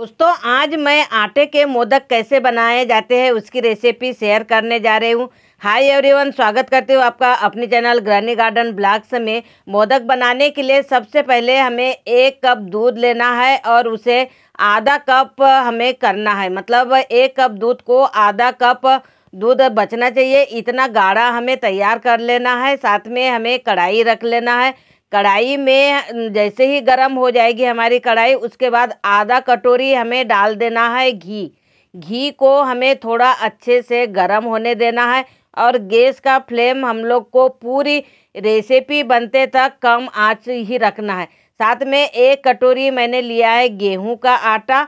दोस्तों आज मैं आटे के मोदक कैसे बनाए जाते हैं उसकी रेसिपी शेयर करने जा रही हूँ हाय एवरीवन स्वागत करती हूँ आपका अपने चैनल ग्रानी गार्डन ब्लॉग्स में मोदक बनाने के लिए सबसे पहले हमें एक कप दूध लेना है और उसे आधा कप हमें करना है मतलब एक कप दूध को आधा कप दूध बचना चाहिए इतना गाढ़ा हमें तैयार कर लेना है साथ में हमें कढ़ाई रख लेना है कढ़ाई में जैसे ही गर्म हो जाएगी हमारी कढ़ाई उसके बाद आधा कटोरी हमें डाल देना है घी घी को हमें थोड़ा अच्छे से गर्म होने देना है और गैस का फ्लेम हम लोग को पूरी रेसिपी बनते तक कम आँच ही रखना है साथ में एक कटोरी मैंने लिया है गेहूं का आटा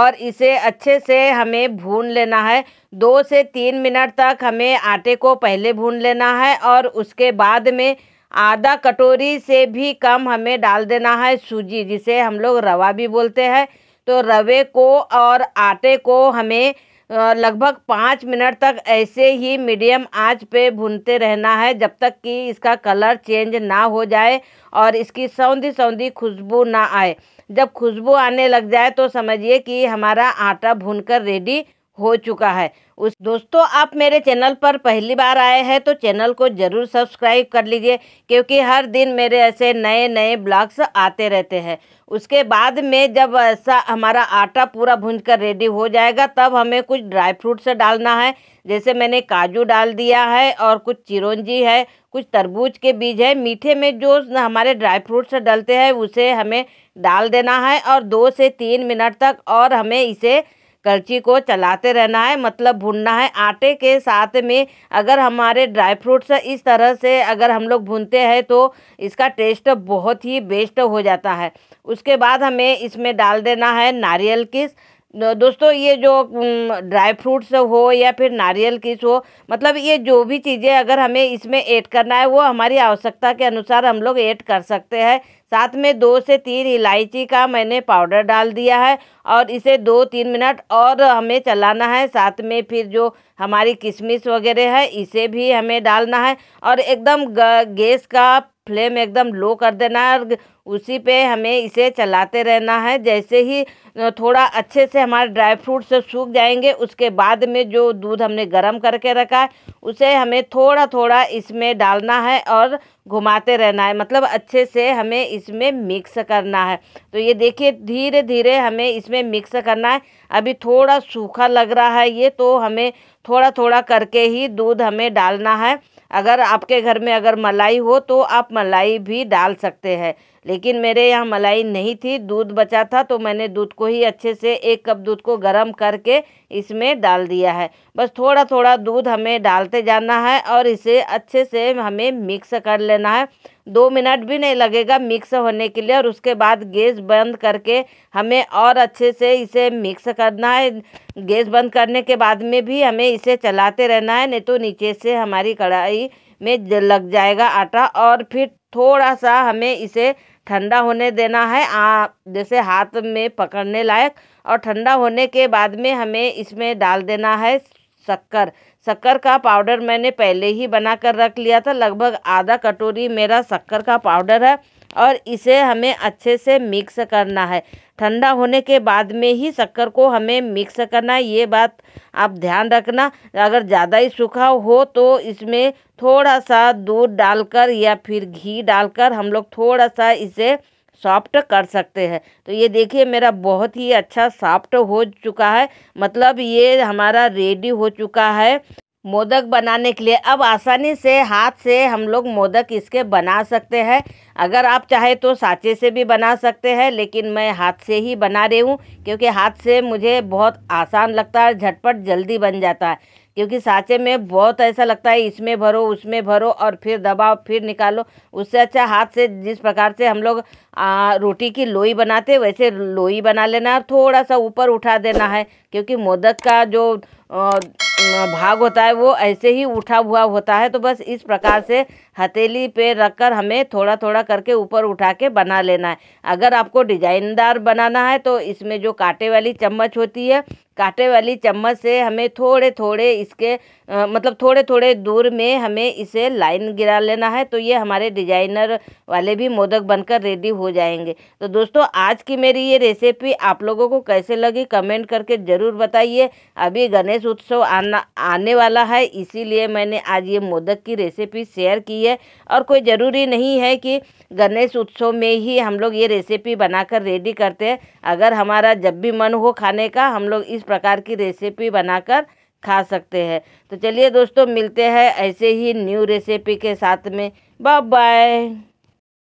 और इसे अच्छे से हमें भून लेना है दो से तीन मिनट तक हमें आटे को पहले भून लेना है और उसके बाद में आधा कटोरी से भी कम हमें डाल देना है सूजी जिसे हम लोग रवा भी बोलते हैं तो रवे को और आटे को हमें लगभग पाँच मिनट तक ऐसे ही मीडियम आंच पे भूनते रहना है जब तक कि इसका कलर चेंज ना हो जाए और इसकी सौंधी सौंधी खुशबू ना आए जब खुशबू आने लग जाए तो समझिए कि हमारा आटा भूनकर रेडी हो चुका है उस दोस्तों आप मेरे चैनल पर पहली बार आए हैं तो चैनल को ज़रूर सब्सक्राइब कर लीजिए क्योंकि हर दिन मेरे ऐसे नए नए ब्लॉग्स आते रहते हैं उसके बाद में जब ऐसा हमारा आटा पूरा भून कर रेडी हो जाएगा तब हमें कुछ ड्राई फ्रूट्स डालना है जैसे मैंने काजू डाल दिया है और कुछ चिरौंजी है कुछ तरबूज के बीज है मीठे में जो हमारे ड्राई फ्रूट्स डलते हैं उसे हमें डाल देना है और दो से तीन मिनट तक और हमें इसे करछी को चलाते रहना है मतलब भूनना है आटे के साथ में अगर हमारे ड्राई फ्रूट्स इस तरह से अगर हम लोग भूनते हैं तो इसका टेस्ट बहुत ही बेस्ट हो जाता है उसके बाद हमें इसमें डाल देना है नारियल किस दोस्तों ये जो ड्राई फ्रूट्स हो या फिर नारियल किस हो मतलब ये जो भी चीज़ें अगर हमें इसमें ऐड करना है वो हमारी आवश्यकता के अनुसार हम लोग ऐड कर सकते हैं साथ में दो से तीन इलायची का मैंने पाउडर डाल दिया है और इसे दो तीन मिनट और हमें चलाना है साथ में फिर जो हमारी किशमिश वगैरह है इसे भी हमें डालना है और एकदम गैस का फ्लेम एकदम लो कर देना है और उसी पे हमें इसे चलाते रहना है जैसे ही थोड़ा अच्छे से हमारे ड्राई फ्रूट से सूख जाएंगे उसके बाद में जो दूध हमने गर्म करके रखा है उसे हमें थोड़ा थोड़ा इसमें डालना है और घुमाते रहना है मतलब अच्छे से हमें इसमें मिक्स करना है तो ये देखिए धीरे धीरे हमें इसमें मिक्स करना है अभी थोड़ा सूखा लग रहा है ये तो हमें थोड़ा थोड़ा करके ही दूध हमें डालना है अगर आपके घर में अगर मलाई हो तो आप मलाई भी डाल सकते हैं लेकिन मेरे यहाँ मलाई नहीं थी दूध बचा था तो मैंने दूध को ही अच्छे से एक कप दूध को गर्म करके इसमें डाल दिया है बस थोड़ा थोड़ा दूध हमें डालते जाना है और इसे अच्छे से हमें मिक्स कर लेना है दो मिनट भी नहीं लगेगा मिक्स होने के लिए और उसके बाद गैस बंद करके हमें और अच्छे से इसे मिक्स करना है गैस बंद करने के बाद में भी हमें इसे चलाते रहना है नहीं तो नीचे से हमारी कढ़ाई में लग जाएगा आटा और फिर थोड़ा सा हमें इसे ठंडा होने देना है आ जैसे हाथ में पकड़ने लायक और ठंडा होने के बाद में हमें इसमें डाल देना है शक्कर शक्कर का पाउडर मैंने पहले ही बना कर रख लिया था लगभग आधा कटोरी मेरा शक्कर का पाउडर है और इसे हमें अच्छे से मिक्स करना है ठंडा होने के बाद में ही शक्कर को हमें मिक्स करना है ये बात आप ध्यान रखना अगर ज़्यादा ही सूखा हो तो इसमें थोड़ा सा दूध डालकर या फिर घी डालकर हम लोग थोड़ा सा इसे सॉफ्ट कर सकते हैं तो ये देखिए मेरा बहुत ही अच्छा सॉफ्ट हो चुका है मतलब ये हमारा रेडी हो चुका है मोदक बनाने के लिए अब आसानी से हाथ से हम लोग मोदक इसके बना सकते हैं अगर आप चाहे तो साँचे से भी बना सकते हैं लेकिन मैं हाथ से ही बना रही हूँ क्योंकि हाथ से मुझे बहुत आसान लगता है झटपट जल्दी बन जाता है क्योंकि साँचे में बहुत ऐसा लगता है इसमें भरो उसमें भरो और फिर दबाओ फिर निकालो उससे अच्छा हाथ से जिस प्रकार से हम लोग आ, रोटी की लोई बनाते वैसे लोई बना लेना है थोड़ा सा ऊपर उठा देना है क्योंकि मोदक का जो आ, भाग होता है वो ऐसे ही उठा हुआ होता है तो बस इस प्रकार से हथेली पे रखकर हमें थोड़ा थोड़ा करके ऊपर उठा के बना लेना है अगर आपको डिजाइनदार बनाना है तो इसमें जो कांटे वाली चम्मच होती है कांटे वाली चम्मच से हमें थोड़े थोड़े इसके आ, मतलब थोड़े थोड़े दूर में हमें इसे लाइन गिरा लेना है तो ये हमारे डिजाइनर वाले भी मोदक बनकर रेडी हो जाएंगे तो दोस्तों आज की मेरी ये रेसिपी आप लोगों को कैसे लगी कमेंट करके ज़रूर बताइए अभी गणेश उत्सव आ आना आने वाला है इसीलिए मैंने आज ये मोदक की रेसिपी शेयर की है और कोई ज़रूरी नहीं है कि गणेश उत्सव में ही हम लोग ये रेसिपी बनाकर रेडी करते हैं अगर हमारा जब भी मन हो खाने का हम लोग इस प्रकार की रेसिपी बनाकर खा सकते हैं तो चलिए दोस्तों मिलते हैं ऐसे ही न्यू रेसिपी के साथ में बाय बाय